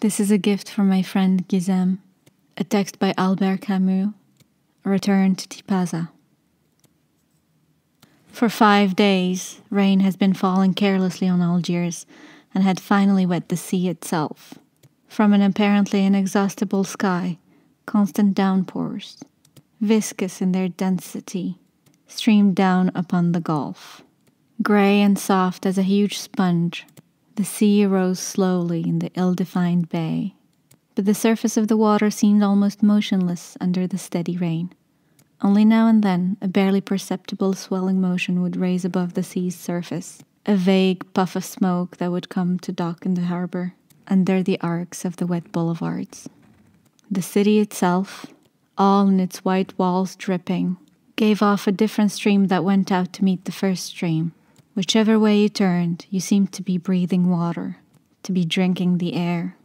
This is a gift from my friend Gizem, a text by Albert Camus, Return to Tipaza. For five days, rain has been falling carelessly on Algiers and had finally wet the sea itself. From an apparently inexhaustible sky, constant downpours, viscous in their density, streamed down upon the gulf. Grey and soft as a huge sponge, the sea rose slowly in the ill defined bay, but the surface of the water seemed almost motionless under the steady rain. Only now and then a barely perceptible swelling motion would raise above the sea's surface, a vague puff of smoke that would come to dock in the harbor, under the arcs of the wet boulevards. The city itself, all in its white walls dripping, gave off a different stream that went out to meet the first stream, Whichever way you turned, you seemed to be breathing water, to be drinking the air.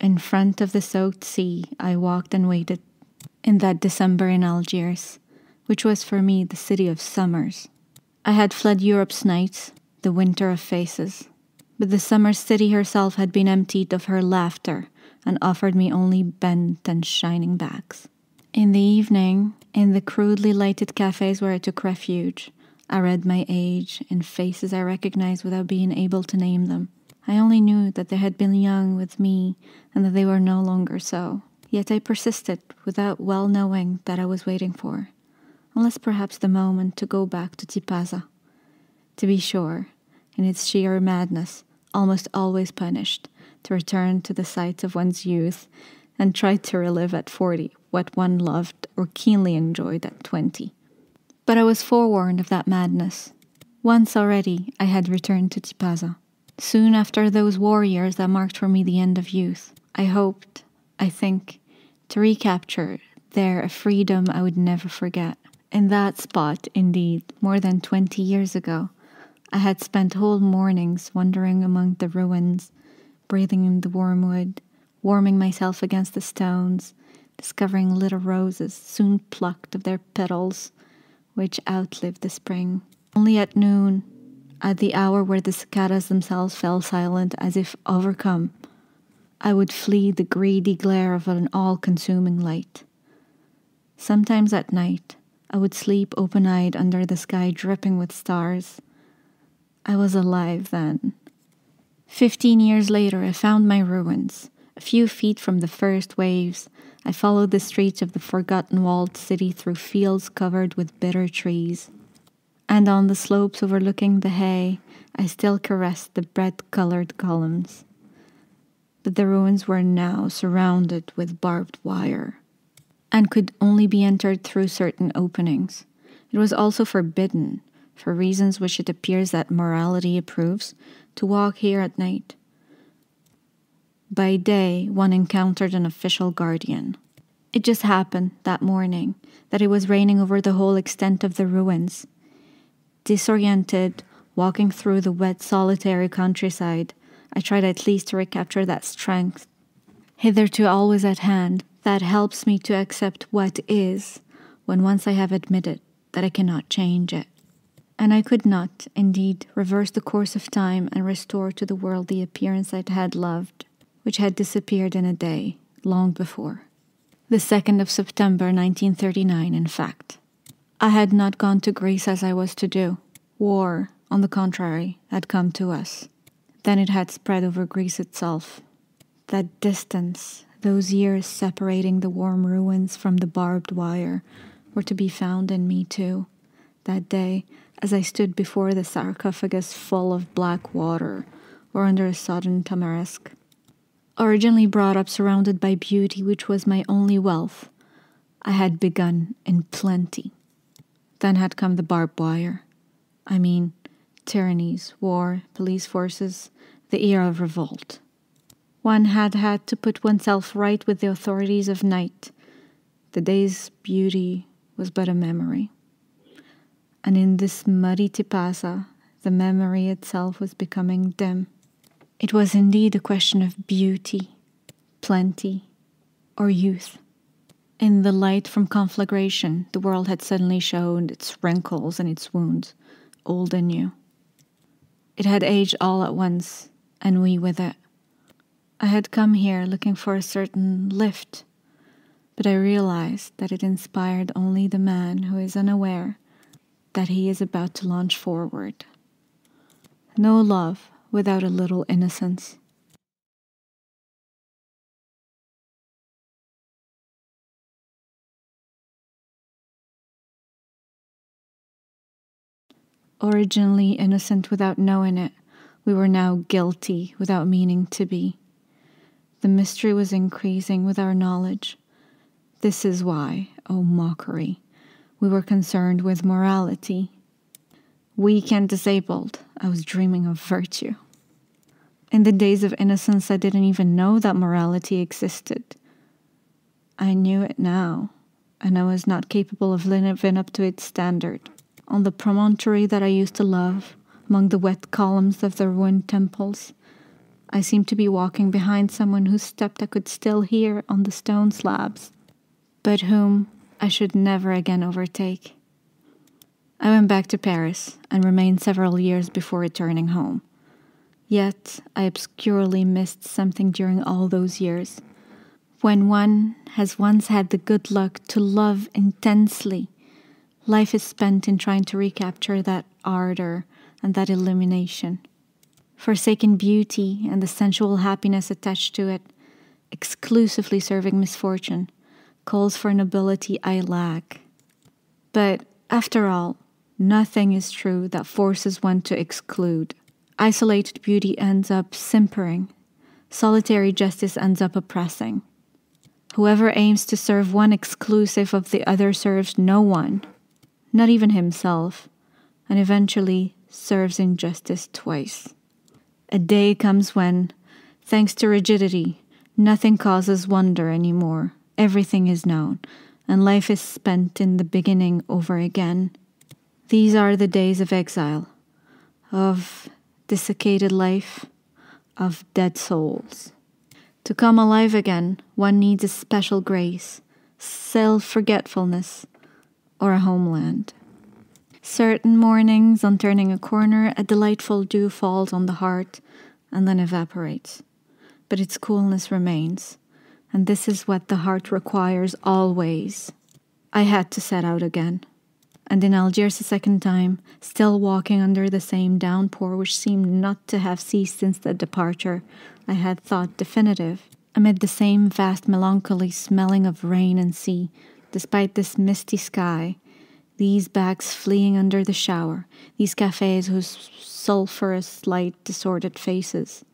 In front of the soaked sea, I walked and waited in that December in Algiers, which was for me the city of summers. I had fled Europe's nights, the winter of faces, but the summer city herself had been emptied of her laughter and offered me only bent and shining backs. In the evening, in the crudely lighted cafes where I took refuge, I read my age in faces I recognized without being able to name them. I only knew that they had been young with me and that they were no longer so. Yet I persisted without well knowing that I was waiting for, unless perhaps the moment to go back to Tipaza. To be sure, in its sheer madness, almost always punished, to return to the sights of one's youth and try to relive at 40 what one loved or keenly enjoyed at 20. But I was forewarned of that madness. Once already I had returned to Tipaza. Soon after those war years that marked for me the end of youth, I hoped, I think, to recapture there a freedom I would never forget. In that spot, indeed, more than twenty years ago, I had spent whole mornings wandering among the ruins, breathing in the wormwood, warming myself against the stones, discovering little roses soon plucked of their petals, which outlived the spring. Only at noon, at the hour where the cicadas themselves fell silent as if overcome, I would flee the greedy glare of an all consuming light. Sometimes at night, I would sleep open eyed under the sky dripping with stars. I was alive then. Fifteen years later, I found my ruins. A few feet from the first waves, I followed the streets of the forgotten walled city through fields covered with bitter trees. And on the slopes overlooking the hay, I still caressed the bread colored columns. But the ruins were now surrounded with barbed wire and could only be entered through certain openings. It was also forbidden, for reasons which it appears that morality approves, to walk here at night. By day, one encountered an official guardian. It just happened that morning that it was raining over the whole extent of the ruins. Disoriented, walking through the wet, solitary countryside, I tried at least to recapture that strength. Hitherto always at hand, that helps me to accept what is when once I have admitted that I cannot change it. And I could not, indeed, reverse the course of time and restore to the world the appearance I had loved which had disappeared in a day, long before. The 2nd of September 1939, in fact. I had not gone to Greece as I was to do. War, on the contrary, had come to us. Then it had spread over Greece itself. That distance, those years separating the warm ruins from the barbed wire, were to be found in me too. That day, as I stood before the sarcophagus full of black water, or under a sodden tamarisk, Originally brought up surrounded by beauty, which was my only wealth, I had begun in plenty. Then had come the barbed wire. I mean, tyrannies, war, police forces, the era of revolt. One had had to put oneself right with the authorities of night. The day's beauty was but a memory. And in this muddy Tipasa, the memory itself was becoming dim. It was indeed a question of beauty, plenty, or youth. In the light from conflagration, the world had suddenly shown its wrinkles and its wounds, old and new. It had aged all at once, and we with it. I had come here looking for a certain lift, but I realized that it inspired only the man who is unaware that he is about to launch forward. No love, without a little innocence. Originally innocent without knowing it, we were now guilty without meaning to be. The mystery was increasing with our knowledge. This is why, O oh mockery, we were concerned with morality Weak and disabled, I was dreaming of virtue. In the days of innocence, I didn't even know that morality existed. I knew it now, and I was not capable of living up to its standard. On the promontory that I used to love, among the wet columns of the ruined temples, I seemed to be walking behind someone whose step I could still hear on the stone slabs, but whom I should never again overtake. I went back to Paris and remained several years before returning home. Yet I obscurely missed something during all those years. When one has once had the good luck to love intensely, life is spent in trying to recapture that ardor and that illumination. Forsaken beauty and the sensual happiness attached to it, exclusively serving misfortune, calls for an ability I lack. But after all, Nothing is true that forces one to exclude. Isolated beauty ends up simpering. Solitary justice ends up oppressing. Whoever aims to serve one exclusive of the other serves no one, not even himself, and eventually serves injustice twice. A day comes when, thanks to rigidity, nothing causes wonder anymore. Everything is known, and life is spent in the beginning over again these are the days of exile, of desiccated life, of dead souls. To come alive again, one needs a special grace, self forgetfulness, or a homeland. Certain mornings, on turning a corner, a delightful dew falls on the heart and then evaporates. But its coolness remains, and this is what the heart requires always. I had to set out again and in Algiers a second time, still walking under the same downpour which seemed not to have ceased since the departure I had thought definitive, amid the same vast melancholy smelling of rain and sea, despite this misty sky, these bags fleeing under the shower, these cafes whose sulphurous light disordered faces.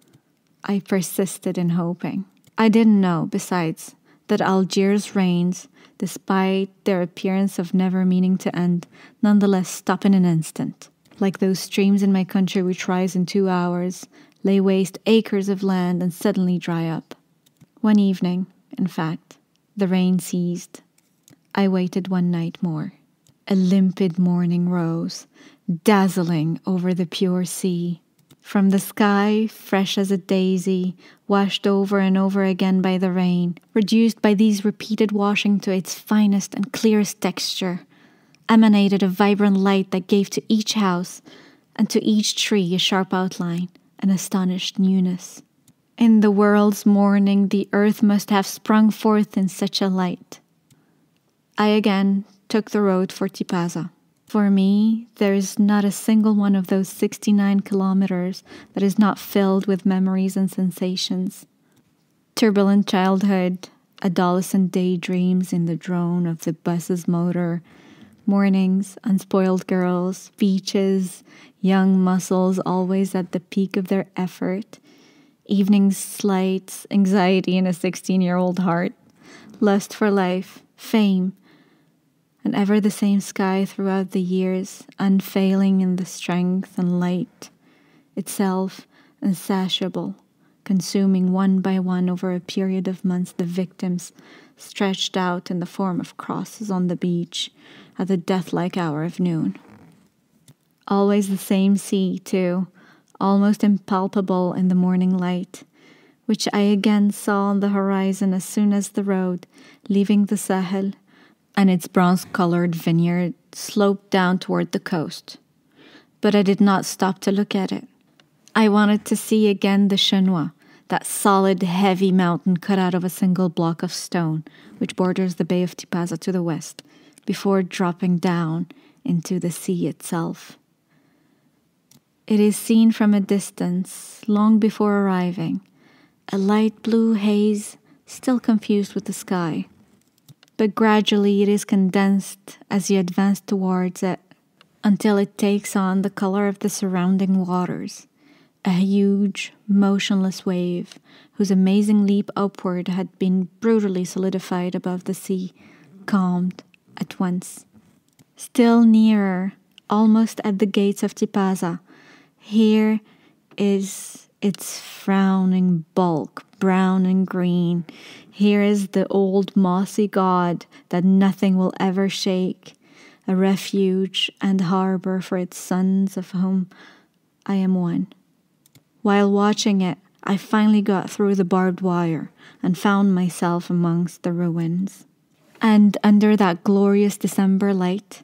I persisted in hoping. I didn't know, besides, that Algiers rains despite their appearance of never meaning to end, nonetheless stop in an instant. Like those streams in my country which rise in two hours, lay waste acres of land, and suddenly dry up. One evening, in fact, the rain ceased. I waited one night more. A limpid morning rose, dazzling over the pure sea. From the sky, fresh as a daisy, washed over and over again by the rain, reduced by these repeated washing to its finest and clearest texture, emanated a vibrant light that gave to each house and to each tree a sharp outline, an astonished newness. In the world's morning, the earth must have sprung forth in such a light. I again took the road for Tipaza. For me, there is not a single one of those 69 kilometers that is not filled with memories and sensations. Turbulent childhood, adolescent daydreams in the drone of the bus's motor, mornings, unspoiled girls, beaches, young muscles always at the peak of their effort, evenings, slights, anxiety in a 16 year old heart, lust for life, fame, and ever the same sky throughout the years, unfailing in the strength and light, itself insatiable, consuming one by one over a period of months the victims stretched out in the form of crosses on the beach at the deathlike hour of noon. Always the same sea, too, almost impalpable in the morning light, which I again saw on the horizon as soon as the road, leaving the Sahel, and its bronze colored vineyard sloped down toward the coast. But I did not stop to look at it. I wanted to see again the Chenois, that solid, heavy mountain cut out of a single block of stone, which borders the Bay of Tipaza to the west, before dropping down into the sea itself. It is seen from a distance, long before arriving, a light blue haze still confused with the sky but gradually it is condensed as you advance towards it until it takes on the color of the surrounding waters, a huge, motionless wave whose amazing leap upward had been brutally solidified above the sea, calmed at once. Still nearer, almost at the gates of Tipaza, here is its frowning bulk, brown and green. Here is the old mossy god that nothing will ever shake, a refuge and harbor for its sons, of whom I am one. While watching it, I finally got through the barbed wire and found myself amongst the ruins. And under that glorious December light,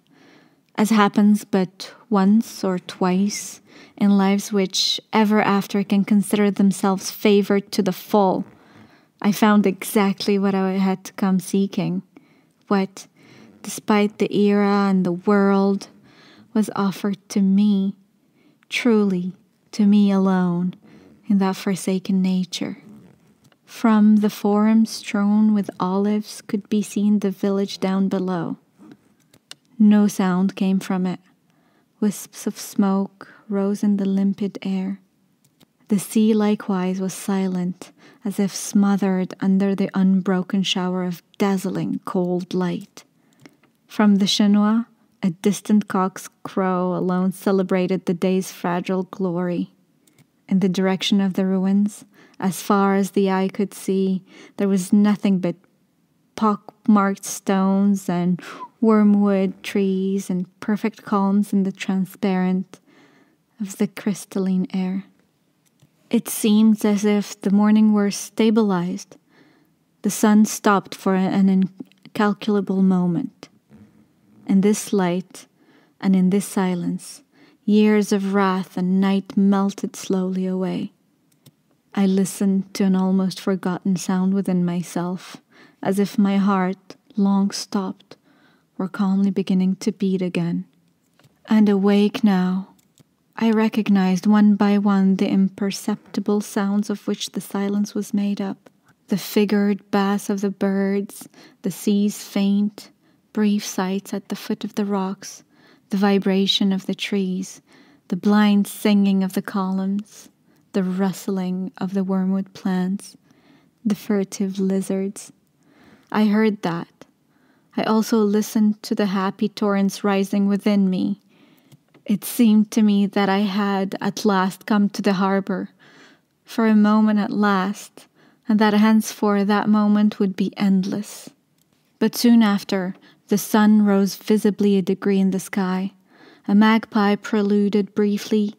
as happens but once or twice in lives which ever after can consider themselves favored to the full. I found exactly what I had to come seeking, what, despite the era and the world, was offered to me, truly to me alone, in that forsaken nature. From the forum strewn with olives could be seen the village down below. No sound came from it. Wisps of smoke rose in the limpid air. The sea likewise was silent, as if smothered under the unbroken shower of dazzling cold light. From the Chinois, a distant cock's crow alone celebrated the day's fragile glory. In the direction of the ruins, as far as the eye could see, there was nothing but pockmarked stones and wormwood trees and perfect calms in the transparent of the crystalline air. It seemed as if the morning were stabilized. The sun stopped for an incalculable moment. In this light and in this silence, years of wrath and night melted slowly away. I listened to an almost forgotten sound within myself as if my heart, long stopped, were calmly beginning to beat again. And awake now, I recognized one by one the imperceptible sounds of which the silence was made up the figured bass of the birds, the sea's faint, brief sights at the foot of the rocks, the vibration of the trees, the blind singing of the columns, the rustling of the wormwood plants, the furtive lizards, I heard that. I also listened to the happy torrents rising within me. It seemed to me that I had at last come to the harbor, for a moment at last, and that henceforth that moment would be endless. But soon after, the sun rose visibly a degree in the sky. A magpie preluded briefly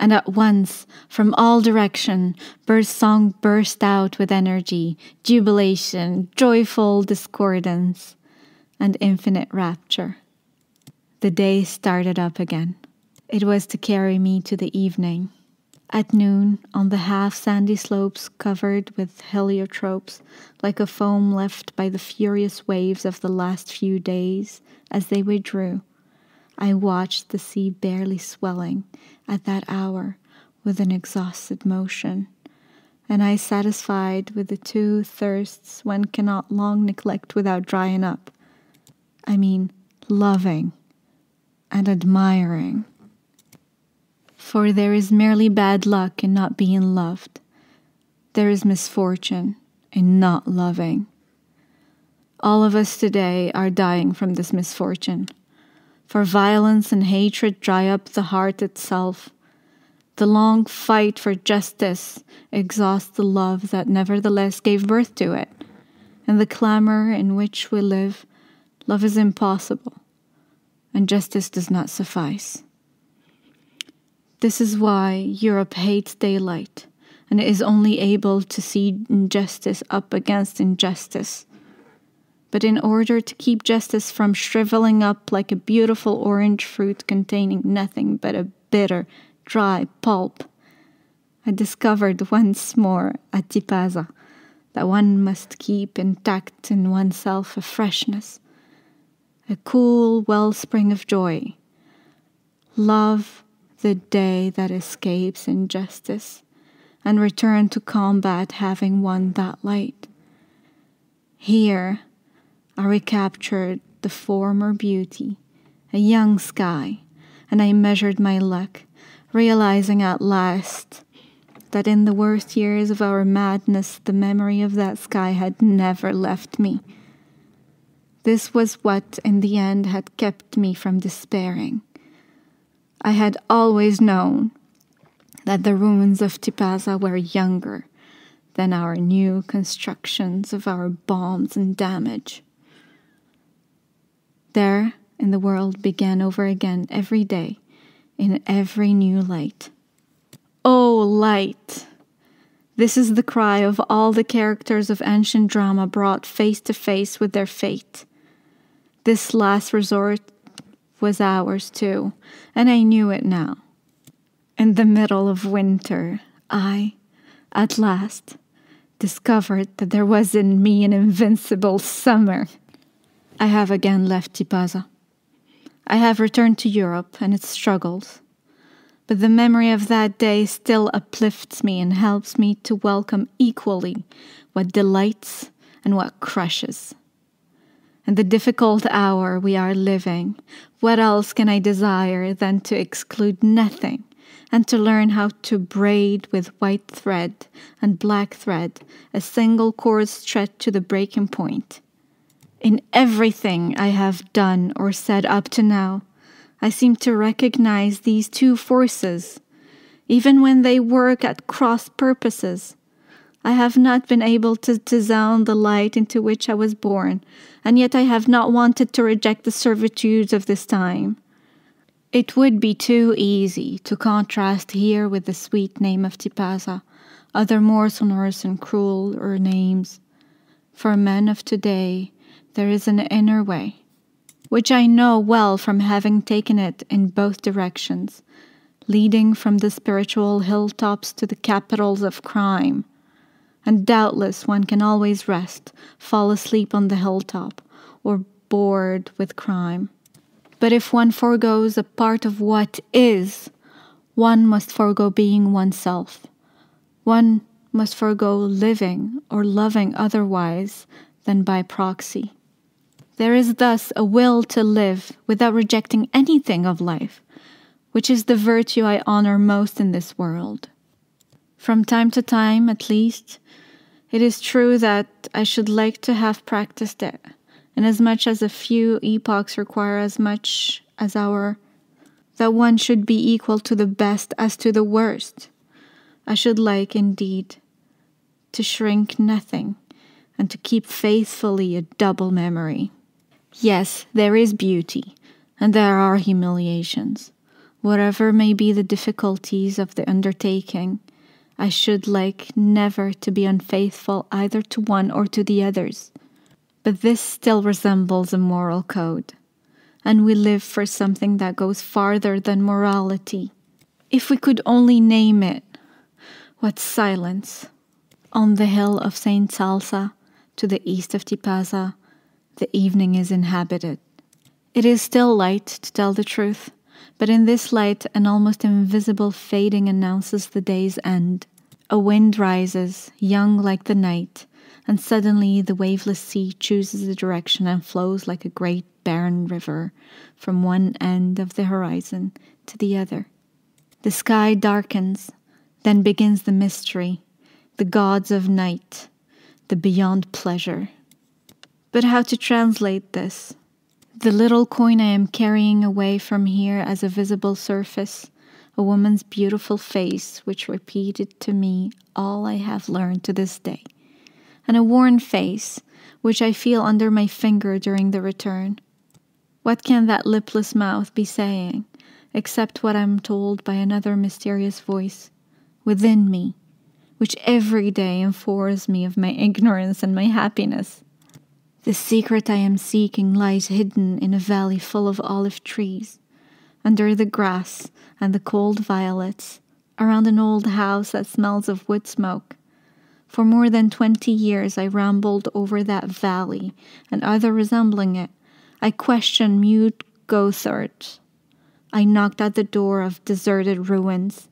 and at once, from all direction, Bird's song burst out with energy, jubilation, joyful discordance, and infinite rapture. The day started up again. It was to carry me to the evening. At noon, on the half sandy slopes covered with heliotropes, like a foam left by the furious waves of the last few days as they withdrew, I watched the sea barely swelling at that hour with an exhausted motion, and I satisfied with the two thirsts one cannot long neglect without drying up. I mean, loving and admiring. For there is merely bad luck in not being loved. There is misfortune in not loving. All of us today are dying from this misfortune for violence and hatred dry up the heart itself. The long fight for justice exhausts the love that nevertheless gave birth to it. In the clamor in which we live, love is impossible, and justice does not suffice. This is why Europe hates daylight and is only able to see injustice up against injustice but in order to keep justice from shriveling up like a beautiful orange fruit containing nothing but a bitter, dry pulp. I discovered once more at Tipaza that one must keep intact in oneself a freshness, a cool wellspring of joy. Love the day that escapes injustice and return to combat having won that light. Here, I recaptured the former beauty, a young sky, and I measured my luck, realizing at last that in the worst years of our madness, the memory of that sky had never left me. This was what, in the end, had kept me from despairing. I had always known that the ruins of Tipaza were younger than our new constructions of our bombs and damage there and the world began over again every day in every new light. Oh, light! This is the cry of all the characters of ancient drama brought face to face with their fate. This last resort was ours too, and I knew it now. In the middle of winter, I, at last, discovered that there was in me an invincible summer. I have again left Tipaza. I have returned to Europe and its struggles, but the memory of that day still uplifts me and helps me to welcome equally what delights and what crushes. In the difficult hour we are living, what else can I desire than to exclude nothing and to learn how to braid with white thread and black thread a single cord stretched to the breaking point? In everything I have done or said up to now, I seem to recognize these two forces. Even when they work at cross purposes, I have not been able to disown the light into which I was born, and yet I have not wanted to reject the servitudes of this time. It would be too easy to contrast here with the sweet name of Tipaza, other more sonorous and cruel names. For men of today, there is an inner way, which I know well from having taken it in both directions, leading from the spiritual hilltops to the capitals of crime. And doubtless one can always rest, fall asleep on the hilltop, or bored with crime. But if one foregoes a part of what is, one must forego being oneself. One must forego living or loving otherwise than by proxy. There is thus a will to live without rejecting anything of life, which is the virtue I honor most in this world. From time to time, at least, it is true that I should like to have practiced it, inasmuch as a few epochs require as much as our, that one should be equal to the best as to the worst. I should like, indeed, to shrink nothing, and to keep faithfully a double memory. Yes, there is beauty, and there are humiliations. Whatever may be the difficulties of the undertaking, I should like never to be unfaithful either to one or to the others. But this still resembles a moral code, and we live for something that goes farther than morality. If we could only name it, what silence! On the hill of St. Salsa, to the east of Tipaza, the evening is inhabited. It is still light, to tell the truth, but in this light an almost invisible fading announces the day's end. A wind rises, young like the night, and suddenly the waveless sea chooses a direction and flows like a great barren river from one end of the horizon to the other. The sky darkens, then begins the mystery, the gods of night, the beyond pleasure. But how to translate this? The little coin I am carrying away from here as a visible surface, a woman's beautiful face, which repeated to me all I have learned to this day, and a worn face, which I feel under my finger during the return. What can that lipless mouth be saying, except what I'm told by another mysterious voice within me, which every day informs me of my ignorance and my happiness? The secret I am seeking lies hidden in a valley full of olive trees, under the grass and the cold violets, around an old house that smells of wood smoke. For more than twenty years I rambled over that valley and other resembling it. I questioned mute Gothard. I knocked at the door of deserted ruins.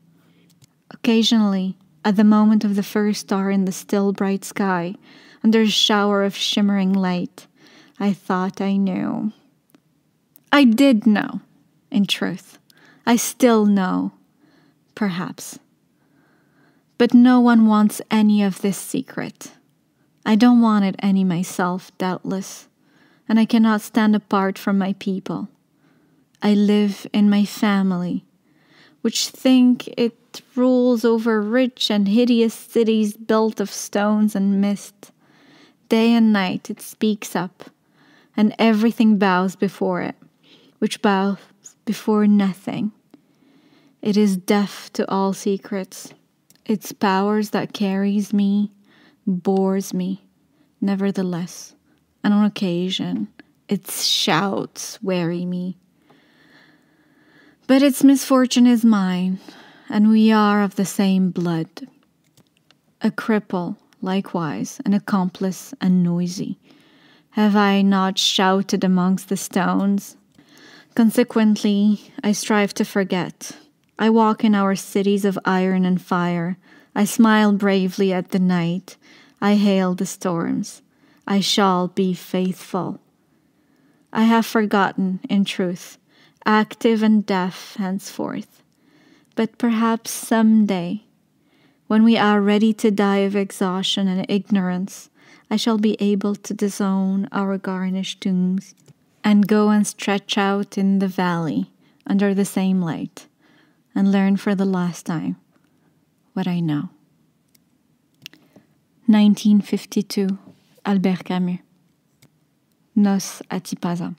Occasionally, at the moment of the first star in the still bright sky, under a shower of shimmering light. I thought I knew. I did know, in truth. I still know, perhaps. But no one wants any of this secret. I don't want it any myself, doubtless, and I cannot stand apart from my people. I live in my family, which think it rules over rich and hideous cities built of stones and mist. Day and night it speaks up, and everything bows before it, which bows before nothing. It is deaf to all secrets. Its powers that carries me bores me. Nevertheless, and on occasion, its shouts weary me. But its misfortune is mine, and we are of the same blood. A cripple likewise an accomplice and noisy. Have I not shouted amongst the stones? Consequently, I strive to forget. I walk in our cities of iron and fire. I smile bravely at the night. I hail the storms. I shall be faithful. I have forgotten, in truth, active and deaf henceforth. But perhaps some day when we are ready to die of exhaustion and ignorance, I shall be able to disown our garnished tombs and go and stretch out in the valley under the same light and learn for the last time what I know. 1952, Albert Camus. Nos a